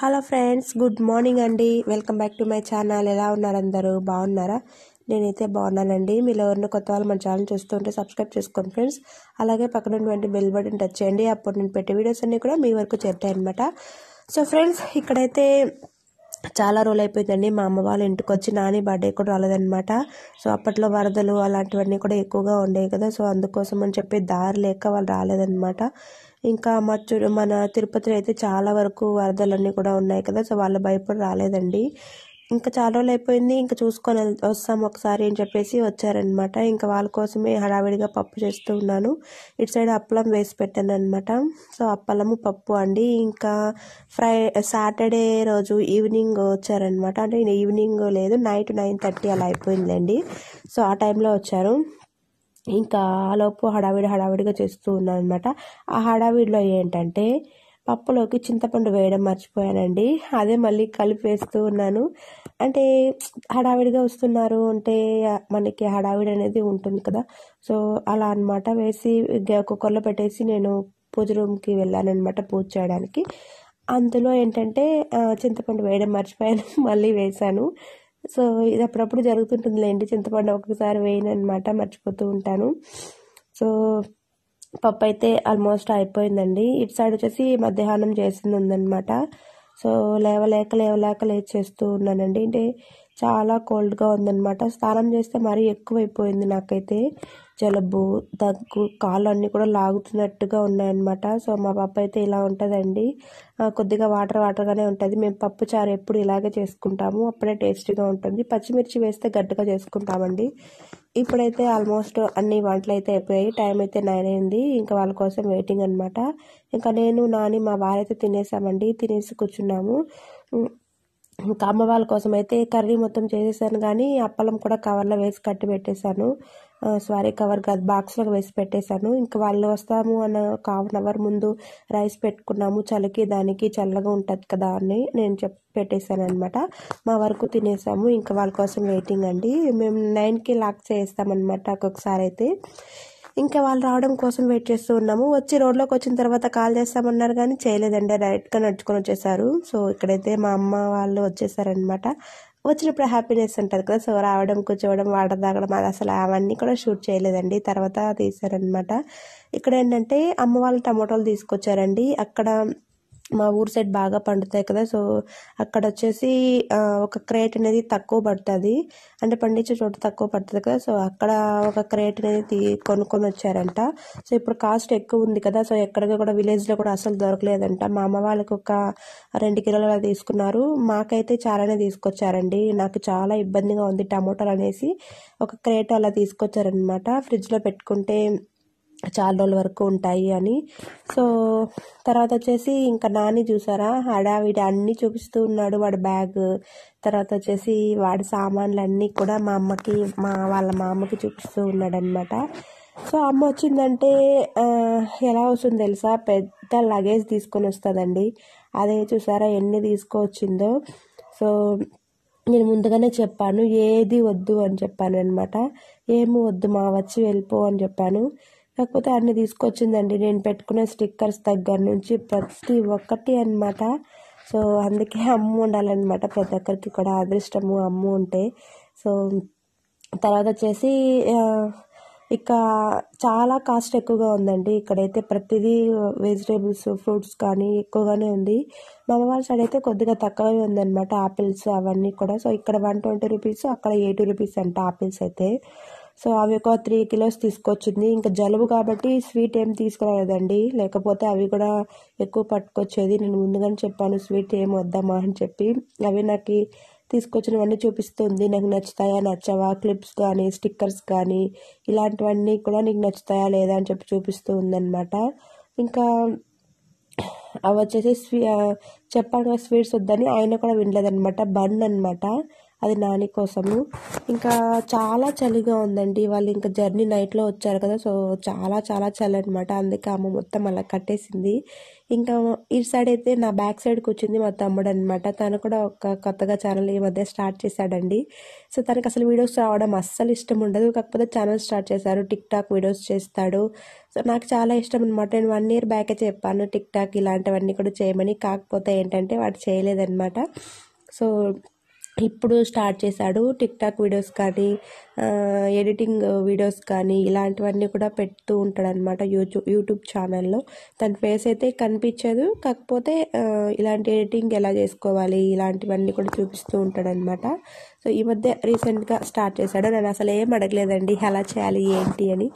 hello friends good morning అండి welcome back to my channel ఎలా ఉన్నారు అందరూ బాగున్నారా నేనైతే బాగున్నానండి మీరు ఎవరిని కొత్త వాళ్ళు మన ఛానల్ చూస్తుంటే సబ్స్క్రైబ్ చేసుకోండి ఫ్రెండ్స్ అలాగే పక్కనటువంటి బెల్ బటన్ టచ్ చేయండి అప్పుడు నేను పెట్టే వీడియోస్ అన్నీ కూడా మీ వరకు చేరుతాయి అనమాట సో ఫ్రెండ్స్ ఇక్కడైతే చాలా రోజులు అయిపోయిందండి మా అమ్మ వాళ్ళ ఇంటికి వచ్చి నాని బర్త్డే కూడా రాలేదనమాట సో అప్పట్లో వరదలు అలాంటివన్నీ కూడా ఎక్కువగా ఉండేవి కదా సో అందుకోసం అని చెప్పి దారి లేక వాళ్ళు రాలేదనమాట ఇంకా మా మన తిరుపతిలో అయితే చాలా వరకు వరదలన్నీ కూడా ఉన్నాయి కదా సో వాళ్ళు భయపడి రాలేదండి ఇంకా చాలా రోజులు అయిపోయింది ఇంకా చూసుకొని వస్తాం ఒకసారి అని చెప్పేసి వచ్చారనమాట ఇంకా వాళ్ళ కోసమే హడావిడిగా పప్పు చేస్తూ ఉన్నాను ఇటు సైడ్ అప్పలం వేసి పెట్టాను అనమాట సో అప్పలము పప్పు అండి ఇంకా ఫ్రై సాటర్డే రోజు ఈవినింగ్ వచ్చారనమాట అంటే ఈవినింగ్ లేదు నైట్ నైన్ థర్టీ అలా అయిపోయిందండి సో ఆ టైంలో వచ్చారు ఇంకా ఆలోపు హడావిడి హడావిడిగా చేస్తూ ఉన్నాను అనమాట ఆ హడావిడిలో ఏంటంటే పప్పులోకి చింతపండు వేయడం మర్చిపోయానండి అదే మళ్ళీ కలిపి వేస్తూ ఉన్నాను అంటే హడావిడిగా వస్తున్నారు అంటే మనకి హడావిడి అనేది ఉంటుంది కదా సో అలా అనమాట వేసి కుక్కర్లో పెట్టేసి నేను పూజ రూమ్కి వెళ్ళానమాట పూజ చేయడానికి అందులో ఏంటంటే చింతపండు వేయడం మర్చిపోయాను మళ్ళీ వేశాను సో ఇది అప్పుడప్పుడు జరుగుతుంటుందిలేండి చింతపండు ఒక్కసారి వేయను అనమాట మర్చిపోతూ ఉంటాను సో పప్పు అయితే ఆల్మోస్ట్ అయిపోయిందండి ఇటు సైడ్ వచ్చేసి మధ్యాహ్నం చేసింది ఉందనమాట సో లేవలేక లేవలేక లేచేస్తూ ఉన్నానండి అంటే చాలా కోల్డ్గా ఉందన్నమాట స్నానం చేస్తే మరీ ఎక్కువైపోయింది నాకైతే జలుబు దగ్గు కాళ్ళు అన్నీ కూడా లాగుతున్నట్టుగా ఉన్నాయన్నమాట సో మా పప్పు అయితే ఇలా ఉంటుందండి కొద్దిగా వాటర్ వాటర్గానే ఉంటుంది మేము పప్పు చారు ఎప్పుడు ఇలాగే చేసుకుంటాము అప్పుడే టేస్టీగా ఉంటుంది పచ్చిమిర్చి వేస్తే గట్టిగా చేసుకుంటామండి ఇప్పుడైతే ఆల్మోస్ట్ అన్ని వంటలు అయితే అయిపోయాయి టైం అయితే నైన్ అయింది ఇంకా వాళ్ళ కోసం వెయిటింగ్ అనమాట ఇంకా నేను నాని మా వారైతే తినేసామండి తినేసి కూర్చున్నాము ఇంకా అమ్మ వాళ్ళ కోసం అయితే కర్రీ మొత్తం చేసేసాను కానీ అప్పలం కూడా కవర్లో వేసి కట్టి పెట్టేశాను సారీ కవర్ కాదు బాక్స్లో వేసి పెట్టేశాను ఇంకా వాళ్ళు వస్తాము అన్న హాఫ్ అవర్ ముందు రైస్ పెట్టుకున్నాము చలికి దానికి చల్లగా ఉంటుంది కదా అని నేను చెప్ పెట్టేశాను అనమాట మా వరకు తినేసాము ఇంకా వాళ్ళ కోసం వెయిటింగ్ అండి మేము నైన్కి లాక్ చేస్తామన్నమాట ఒక్కొక్కసారి అయితే ఇంకా వాళ్ళు రావడం కోసం వెయిట్ చేస్తూ ఉన్నాము వచ్చి రోడ్లోకి వచ్చిన తర్వాత కాల్ చేస్తామన్నారు కానీ చేయలేదండి డైరెక్ట్గా నడుచుకొని వచ్చేసారు సో ఇక్కడైతే మా అమ్మ వాళ్ళు వచ్చేసారనమాట వచ్చినప్పుడు హ్యాపీనెస్ ఉంటుంది కదా సో రావడం కూర్చోవడం వాటర్ తాగడం అది అసలు అవన్నీ కూడా షూట్ చేయలేదండి తర్వాత తీశారనమాట ఇక్కడ ఏంటంటే అమ్మ వాళ్ళు టమాటోలు తీసుకొచ్చారండి అక్కడ మా ఊరు సైడ్ బాగా పండుతాయి కదా సో అక్కడ వచ్చేసి ఒక క్రేట్ అనేది తక్కువ పడుతుంది అంటే పండించే చోట తక్కువ పడుతుంది కదా సో అక్కడ ఒక క్రేట్ అనేది కొనుక్కొని వచ్చారంట సో ఇప్పుడు కాస్ట్ ఎక్కువ ఉంది కదా సో ఎక్కడికి కూడా విలేజ్లో కూడా అసలు దొరకలేదంట మా అమ్మ వాళ్ళకి ఒక రెండు కిలోలు అలా తీసుకున్నారు మాకైతే చాలానే తీసుకొచ్చారండి నాకు చాలా ఇబ్బందిగా ఉంది టమోటాలు అనేసి ఒక క్రేట్ అలా తీసుకొచ్చారనమాట ఫ్రిడ్జ్లో పెట్టుకుంటే చాలా రోజుల వరకు ఉంటాయి అని సో తర్వాత వచ్చేసి ఇంకా నాని చూసారా హడావిడి అన్నీ చూపిస్తూ ఉన్నాడు వాడి బ్యాగ్ తర్వాత వచ్చేసి వాడి సామాన్లు అన్నీ కూడా మా అమ్మకి మా వాళ్ళ మా అమ్మకి చూపిస్తూ ఉన్నాడనమాట సో అమ్మ వచ్చిందంటే ఎలా వస్తుంది తెలుసా పెద్ద లగేజ్ తీసుకొని వస్తుందండి అదే చూసారా ఎన్ని తీసుకొచ్చిందో సో నేను ముందుగానే చెప్పాను ఏది వద్దు అని చెప్పాను అనమాట ఏమి వద్దు మా వచ్చి వెళ్ళిపో అని చెప్పాను కాకపోతే అన్ని తీసుకొచ్చిందండి నేను పెట్టుకునే స్టిక్కర్స్ దగ్గర నుంచి ప్రతి ఒక్కటి అనమాట సో అందుకే అమ్ము ఉండాలన్నమాట ప్రతి ఒక్కరికి కూడా అదృష్టము అమ్ము ఉంటే సో తర్వాత వచ్చేసి ఇక చాలా కాస్ట్ ఎక్కువగా ఉందండి ఇక్కడైతే ప్రతిదీ వెజిటేబుల్స్ ఫ్రూట్స్ కానీ ఎక్కువగానే ఉంది మామ వాళ్ళ సైడ్ అయితే కొద్దిగా తక్కువే ఉందన్నమాట ఆపిల్స్ అవన్నీ కూడా సో ఇక్కడ వన్ ట్వంటీ రూపీస్ అక్కడ ఎయిటీ రూపీస్ అంట ఆపిల్స్ అయితే సో అవి ఒక త్రీ కిలోస్ తీసుకొచ్చింది ఇంకా జలుబు కాబట్టి స్వీట్ ఏం తీసుకురాలేదండి లేకపోతే అవి కూడా ఎక్కువ పట్టుకొచ్చేది నేను ముందుగానే చెప్పాను స్వీట్ ఏం వద్దామా అని చెప్పి అవి నాకు తీసుకొచ్చినవన్నీ చూపిస్తుంది నాకు నచ్చుతాయా నచ్చవా క్లిప్స్ కానీ స్టిక్కర్స్ కానీ ఇలాంటివన్నీ కూడా నీకు నచ్చుతాయా లేదా అని చెప్పి చూపిస్తూ ఉందన్నమాట ఇంకా అవి వచ్చేసి స్వీ చెప్పాను స్వీట్స్ వద్దని ఆయన కూడా వినలేదనమాట బన్ అనమాట అది నాని కోసము ఇంకా చాలా చలిగా ఉందండి వాళ్ళు ఇంకా జర్నీ నైట్లో వచ్చారు కదా సో చాలా చాలా చలి అనమాట అందుకే ఆమె మొత్తం అలా కట్టేసింది ఇంకా ఇటు సైడ్ అయితే నా బ్యాక్ సైడ్కి వచ్చింది మా తమ్ముడు అనమాట తను కూడా ఒక కొత్తగా ఛానల్ ఈ మధ్య స్టార్ట్ చేశాడండి సో తనకు అసలు వీడియోస్ రావడం అస్సలు ఇష్టం ఉండదు కాకపోతే ఛానల్ స్టార్ట్ చేశారు టిక్ టాక్ వీడియోస్ చేస్తాడు సో నాకు చాలా ఇష్టం అనమాట నేను వన్ ఇయర్ బ్యాకే చెప్పాను టిక్ టాక్ ఇలాంటివన్నీ కూడా చేయమని కాకపోతే ఏంటంటే వాడు చేయలేదన్నమాట సో ఇప్పుడు స్టార్ట్ చేశాడు టిక్ టాక్ వీడియోస్ కానీ ఎడిటింగ్ వీడియోస్ కానీ ఇలాంటివన్నీ కూడా పెడుతూ ఉంటాడు అనమాట యూట్యూబ్ యూట్యూబ్ ఛానల్లో తన ఫేస్ అయితే కనిపించదు కాకపోతే ఇలాంటి ఎడిటింగ్ ఎలా చేసుకోవాలి ఇలాంటివన్నీ కూడా చూపిస్తూ ఉంటాడనమాట సో ఈ మధ్య రీసెంట్గా స్టార్ట్ చేశాడు నేను అసలు ఏం అడగలేదండి ఎలా చేయాలి ఏంటి అని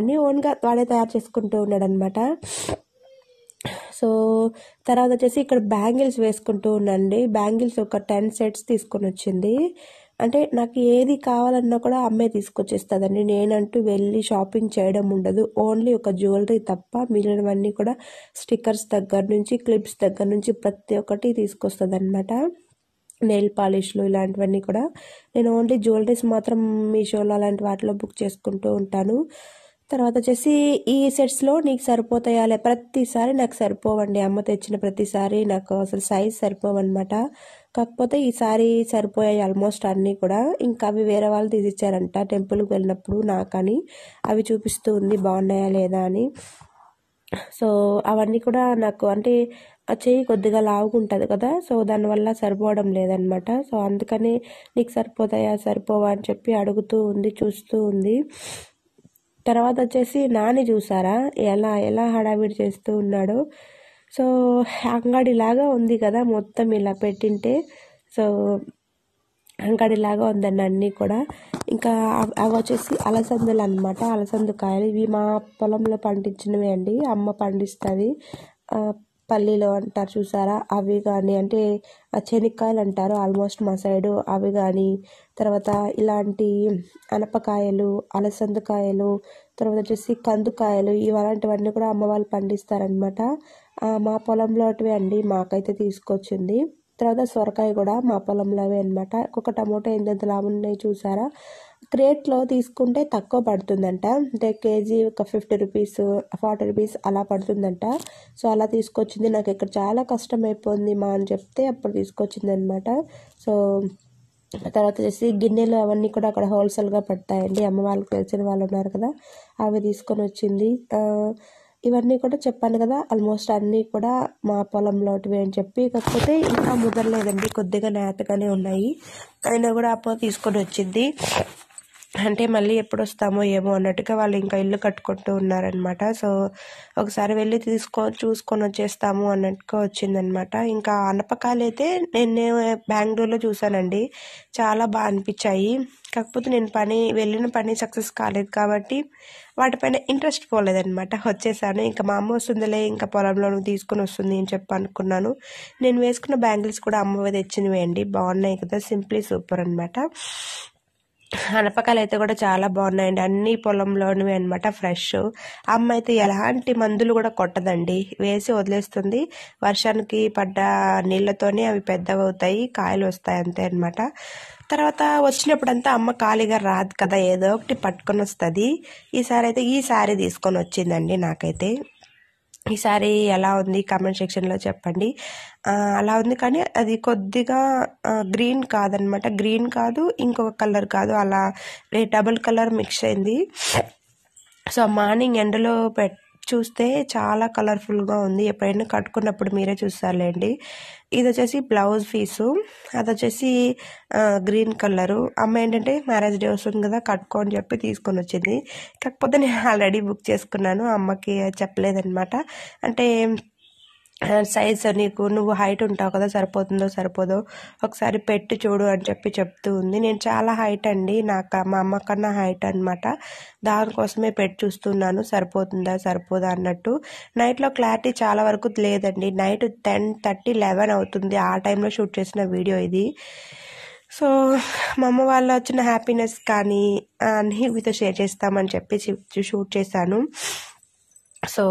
అన్నీ ఓన్గా వాడే తయారు చేసుకుంటూ ఉన్నాడనమాట సో తర్వాత వచ్చేసి ఇక్కడ బ్యాంగిల్స్ వేసుకుంటూ ఉండండి బ్యాంగిల్స్ ఒక టెన్ సెట్స్ తీసుకొని వచ్చింది అంటే నాకు ఏది కావాలన్నా కూడా అమ్మే తీసుకొచ్చేస్తుందండి నేనంటూ వెళ్ళి షాపింగ్ చేయడం ఉండదు ఓన్లీ ఒక జ్యువెలరీ తప్ప మిగిలినవన్నీ కూడా స్టిక్కర్స్ దగ్గర నుంచి క్లిప్స్ దగ్గర నుంచి ప్రతి ఒక్కటి తీసుకొస్తుంది అనమాట నెయిల్ పాలిష్లు ఇలాంటివన్నీ కూడా నేను ఓన్లీ జ్యువెలరీస్ మాత్రం మీషోలో అలాంటి వాటిలో బుక్ చేసుకుంటూ ఉంటాను తర్వాత వచ్చేసి ఈ సెట్స్లో నీకు సరిపోతాయా లే ప్రతిసారి నాకు సరిపోవండి అమ్మ తెచ్చిన ప్రతిసారి నాకు అసలు సైజ్ సరిపోవన్నమాట కాకపోతే ఈసారి సరిపోయాయి ఆల్మోస్ట్ అన్నీ కూడా ఇంకా అవి వేరే వాళ్ళు తీసిచ్చారంట టెంపుల్కి వెళ్ళినప్పుడు నాకని అవి చూపిస్తూ ఉంది బాగున్నాయా లేదా అని సో అవన్నీ కూడా నాకు అంటే ఆ చెయ్యి కొద్దిగా లావుకుంటుంది కదా సో దానివల్ల సరిపోవడం లేదనమాట సో అందుకని నీకు సరిపోతాయా సరిపోవా అని చెప్పి అడుగుతూ ఉంది చూస్తూ ఉంది తర్వాత వచ్చేసి నాని చూసారా ఎలా ఎలా హడావిడి చేస్తూ ఉన్నాడో సో అంగడిలాగా ఉంది కదా మొత్తం ఇలా పెట్టింటే సో అంగడిలాగా ఉందండి అన్నీ కూడా ఇంకా అవి వచ్చేసి అలసందలు అనమాట అలసంద కాయలు ఇవి మా పొలంలో పండించినవి అండి అమ్మ పండిస్తుంది పల్లీలు అంటారు చూసారా అవి కానీ అంటే శనక్కాయలు అంటారు ఆల్మోస్ట్ మా సైడు అవి కానీ తర్వాత ఇలాంటి అనపకాయలు అలసందకాయలు తర్వాత వచ్చేసి కందుకాయలు ఇవలాంటివన్నీ కూడా అమ్మవాళ్ళు పండిస్తారనమాట మా పొలంలోటివి అండి మాకైతే తీసుకొచ్చింది తర్వాత సొరకాయ కూడా మా అవి అనమాట ఒక టమోటా ఎంత లాభం ఉన్నాయి చూసారా క్రేట్లో తీసుకుంటే తక్కువ పడుతుందంట అంటే కేజీ ఒక ఫిఫ్టీ రూపీస్ ఫార్టీ రూపీస్ అలా పడుతుందంట సో అలా తీసుకొచ్చింది నాకు ఇక్కడ చాలా కష్టం అయిపోయింది మా అని చెప్తే అప్పుడు తీసుకొచ్చింది అనమాట సో తర్వాత వచ్చేసి గిన్నెలు అవన్నీ కూడా అక్కడ హోల్సేల్గా పడతాయండి అమ్మ వాళ్ళకి తెలిసిన వాళ్ళు ఉన్నారు కదా అవి తీసుకొని వచ్చింది ఇవన్నీ కూడా చెప్పాను కదా ఆల్మోస్ట్ అన్నీ కూడా మా పొలంలోటివి అని చెప్పి కాకపోతే ఇంకా ముదరలేదండి కొద్దిగా నేతగానే ఉన్నాయి అయినా కూడా అప్పుడు తీసుకొని వచ్చింది అంటే మళ్ళీ ఎప్పుడు వస్తామో ఏమో అన్నట్టుగా వాళ్ళు ఇంకా ఇల్లు కట్టుకుంటూ ఉన్నారనమాట సో ఒకసారి వెళ్ళి తీసుకో చూసుకొని వచ్చేస్తాము అన్నట్టుగా వచ్చిందనమాట ఇంకా అనపకాలు అయితే నేను బెంగళూరులో చూశానండి చాలా బాగా అనిపించాయి కాకపోతే నేను పని వెళ్ళిన పని సక్సెస్ కాలేదు కాబట్టి వాటిపైన ఇంట్రెస్ట్ పోలేదనమాట వచ్చేసాను ఇంకా మా అమ్మ వస్తుందిలే ఇంకా పొలంలో తీసుకుని వస్తుంది అని చెప్పి అనుకున్నాను నేను వేసుకున్న బ్యాంగిల్స్ కూడా అమ్మ తెచ్చినవి అండి బాగున్నాయి కదా సింప్లీ సూపర్ అనమాట అనపకాయలు అయితే కూడా చాలా బాగున్నాయండి అన్ని పొలంలోనివి అనమాట ఫ్రెష్ అమ్మ అయితే ఎలాంటి మందులు కూడా కొట్టదండి వేసి వదిలేస్తుంది వర్షానికి పడ్డ నీళ్ళతోనే అవి పెద్దవవుతాయి కాయలు వస్తాయి అంతే అనమాట తర్వాత వచ్చినప్పుడంతా అమ్మ ఖాళీగా రాదు కదా ఏదో ఒకటి పట్టుకొని వస్తుంది ఈసారి అయితే ఈ సారీ తీసుకొని వచ్చిందండి నాకైతే ఈ ఎలా ఉంది కామెంట్ సెక్షన్లో చెప్పండి అలా ఉంది కానీ అది కొద్దిగా గ్రీన్ కాదనమాట గ్రీన్ కాదు ఇంకొక కలర్ కాదు అలా డబుల్ కలర్ మిక్స్ అయింది సో మార్నింగ్ ఎండలో పెట్ చూస్తే చాలా కలర్ఫుల్గా ఉంది ఎప్పుడైనా కట్టుకున్నప్పుడు మీరే చూస్తారులేండి ఇది వచ్చేసి బ్లౌజ్ పీసు అది వచ్చేసి గ్రీన్ కలరు అమ్మ ఏంటంటే మ్యారేజ్ డే వస్తుంది కదా కట్టుకోని చెప్పి తీసుకొని వచ్చింది కాకపోతే నేను ఆల్రెడీ బుక్ చేసుకున్నాను అమ్మకి చెప్పలేదన్నమాట అంటే సైజ్ నీకు నువ్వు హైట్ ఉంటావు కదా సరిపోతుందో సరిపోదో ఒకసారి పెట్టి చూడు అని చెప్పి చెప్తూ ఉంది నేను చాలా హైట్ అండి నాకు మా అమ్మ కన్నా హైట్ అనమాట దానికోసమే పెట్టి చూస్తున్నాను సరిపోతుందా సరిపోదా అన్నట్టు నైట్లో క్లారిటీ చాలా వరకు లేదండి నైట్ టెన్ థర్టీ లెవెన్ అవుతుంది ఆ టైంలో షూట్ చేసిన వీడియో ఇది సో మా అమ్మ వాళ్ళు వచ్చిన హ్యాపీనెస్ కానీ అన్నీ మీతో షేర్ చేస్తామని చెప్పి షూట్ చేశాను సో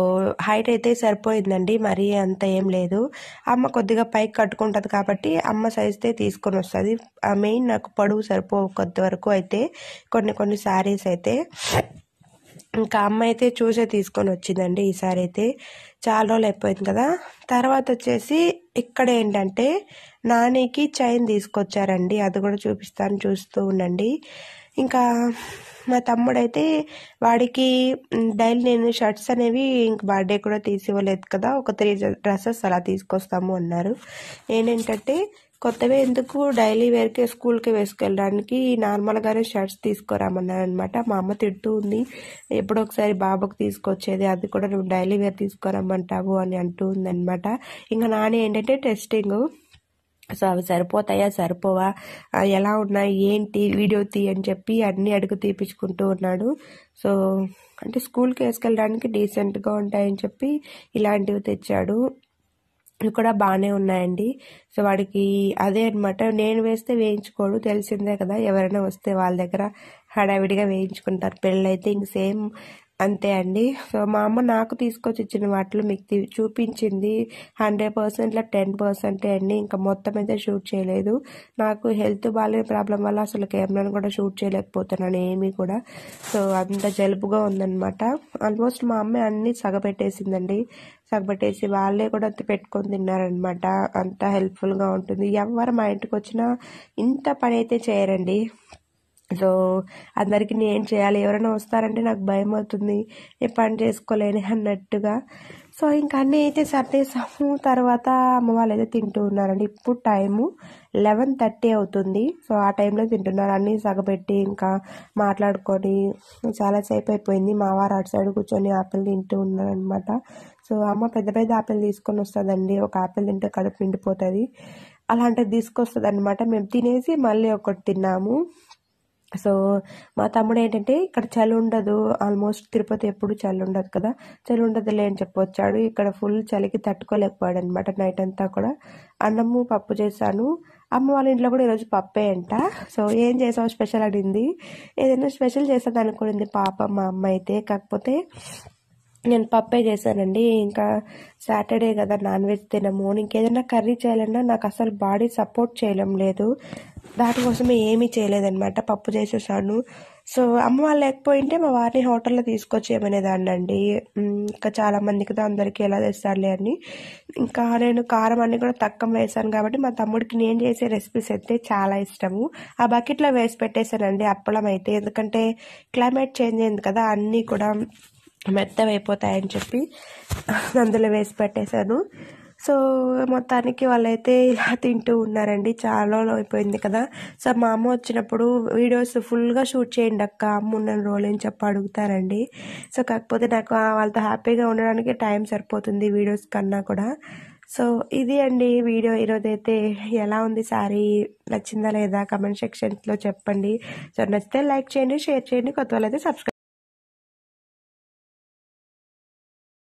హైట్ అయితే సరిపోయిందండి మరీ అంత ఏం లేదు అమ్మ కొద్దిగా పైకి కట్టుకుంటుంది కాబట్టి అమ్మ సైజ్తే తీసుకొని వస్తుంది మెయిన్ నాకు పొడవు సరిపో కొద్ది వరకు అయితే కొన్ని కొన్ని శారీస్ అయితే ఇంకా అమ్మ అయితే చూసే తీసుకొని వచ్చిందండి ఈసారి అయితే చాలా రోజులు అయిపోయింది కదా తర్వాత వచ్చేసి ఇక్కడ ఏంటంటే నానికి చైన్ తీసుకొచ్చారండి అది కూడా చూపిస్తాను చూస్తూ ఉండండి ఇంకా మా తమ్ముడైతే వాడికి డైలీ నేను షర్ట్స్ అనేవి ఇంక బర్త్డే కూడా తీసి ఇవ్వలేదు కదా ఒక త్రీ డ్రెస్సెస్ అలా తీసుకొస్తాము అన్నారు నేనేంటంటే కొత్తవే ఎందుకు డైలీ వేర్కి స్కూల్కి వేసుకెళ్ళడానికి నార్మల్గానే షర్ట్స్ తీసుకురామన్నారు అనమాట మా అమ్మ తిడుతూ ఉంది ఎప్పుడో ఒకసారి తీసుకొచ్చేది అది కూడా నువ్వు డైలీ వేర్ తీసుకురమ్మంటావు అని అంటూ ఉందనమాట ఇంకా నాని ఏంటంటే టెస్టింగ్ సో అవి సరిపోతాయా సరిపోవా ఎలా ఉన్నాయి ఏంటి వీడియో తీ అని చెప్పి అన్ని అడుగు తీపించుకుంటూ ఉన్నాడు సో అంటే స్కూల్కి వేసుకెళ్ళడానికి డీసెంట్గా ఉంటాయని చెప్పి ఇలాంటివి తెచ్చాడు ఇవి కూడా బాగానే ఉన్నాయండి సో వాడికి అదే అనమాట నేను వేస్తే వేయించుకోడు తెలిసిందే కదా ఎవరైనా వస్తే వాళ్ళ దగ్గర హడావిడిగా వేయించుకుంటారు పెళ్ళైతే ఇంక సేమ్ అంతే అండి సో మా అమ్మ నాకు తీసుకొచ్చి ఇచ్చిన వాటిలో మీకు చూపించింది హండ్రెడ్ పర్సెంట్లో టెన్ పర్సెంటే అండి ఇంకా మొత్తం అయితే షూట్ చేయలేదు నాకు హెల్త్ బాగాలేని ప్రాబ్లం వల్ల అసలు కెమెరాను కూడా షూట్ చేయలేకపోతున్నాను ఏమీ కూడా సో అంత జలుబుగా ఉందనమాట ఆల్మోస్ట్ మా అమ్మ అన్ని సగపెట్టేసిందండి సగబెట్టేసి వాళ్ళే కూడా పెట్టుకొని తిన్నారనమాట అంత హెల్ప్ఫుల్గా ఉంటుంది ఎవరు మా ఇంటికి వచ్చినా ఇంత పని అయితే చేయరండి సో అందరికీ నేను చేయాలి ఎవరైనా వస్తారంటే నాకు భయం అవుతుంది నేను పని చేసుకోలేని అన్నట్టుగా సో ఇంకా అన్నీ అయితే సర్దేశాము తర్వాత అమ్మ వాళ్ళు అయితే తింటూ ఉన్నారండి ఇప్పుడు టైము లెవెన్ థర్టీ అవుతుంది సో ఆ టైంలో తింటున్నారు అన్నీ సగపెట్టి ఇంకా మాట్లాడుకొని చాలాసేపు అయిపోయింది మా వారు అటు సైడ్ కూర్చొని ఆపిల్ తింటూ ఉన్నారనమాట సో అమ్మ పెద్ద పెద్ద ఆపిల్ తీసుకొని వస్తుందండి ఒక ఆపిల్ తింటే కడుపు నిండిపోతుంది అలాంటిది తీసుకొస్తుంది అనమాట మేము తినేసి మళ్ళీ ఒకటి తిన్నాము సో మా తమ్ముడు ఏంటంటే ఇక్కడ చలి ఉండదు ఆల్మోస్ట్ తిరుపతి ఎప్పుడు చలి ఉండదు కదా చలి ఉండదులే అని చెప్పొచ్చాడు ఇక్కడ ఫుల్ చలికి తట్టుకోలేకపోయాడు అనమాట నైట్ అంతా కూడా అన్నము పప్పు చేశాను అమ్మ వాళ్ళ ఇంట్లో కూడా ఈరోజు పప్పే అంట సో ఏం చేసావు స్పెషల్ అడిగింది ఏదైనా స్పెషల్ చేస్తుంది అనుకునింది పాప మా అమ్మ అయితే కాకపోతే నేను పప్పే చేశానండి ఇంకా సాటర్డే కదా నాన్ వెజ్ తినము ఇంకేదైనా కర్రీ చేయాలన్నా నాకు అసలు బాడీ సపోర్ట్ చేయడం లేదు దానికోసమే ఏమీ చేయలేదన్నమాట పప్పు చేసేసాను సో అమ్మ వాళ్ళు లేకపోయింటే మా వారిని హోటల్లో తీసుకొచ్చి అండి ఇంకా చాలామందికి అందరికీ ఎలా తెస్తారులే అని ఇంకా నేను కారం అన్ని కూడా తక్కువ వేసాను కాబట్టి మా తమ్ముడికి నేను చేసే రెసిపీస్ అయితే చాలా ఇష్టము ఆ బకెట్లో వేసి పెట్టేశానండి అప్పలం అయితే ఎందుకంటే క్లైమేట్ చేంజ్ అయింది కదా అన్నీ కూడా మెత్తవైపోతాయని చెప్పి అందులో వేసి పెట్టేశాను సో మొత్తానికి వాళ్ళైతే ఇలా తింటూ ఉన్నారండి చాలా అయిపోయింది కదా సో మా అమ్మ వచ్చినప్పుడు వీడియోస్ ఫుల్గా షూట్ చేయండి అక్క అమ్మ నన్ను రోల్ అని చెప్పి అడుగుతారండి సో కాకపోతే నాకు వాళ్ళతో హ్యాపీగా ఉండడానికి టైం సరిపోతుంది వీడియోస్ కన్నా కూడా సో ఇది అండి వీడియో అయితే ఎలా ఉంది సారీ నచ్చిందా లేదా కమెంట్ సెక్షన్స్లో చెప్పండి సో నచ్చితే లైక్ చేయండి షేర్ చేయండి కొత్త వాళ్ళైతే సబ్స్క్రైబ్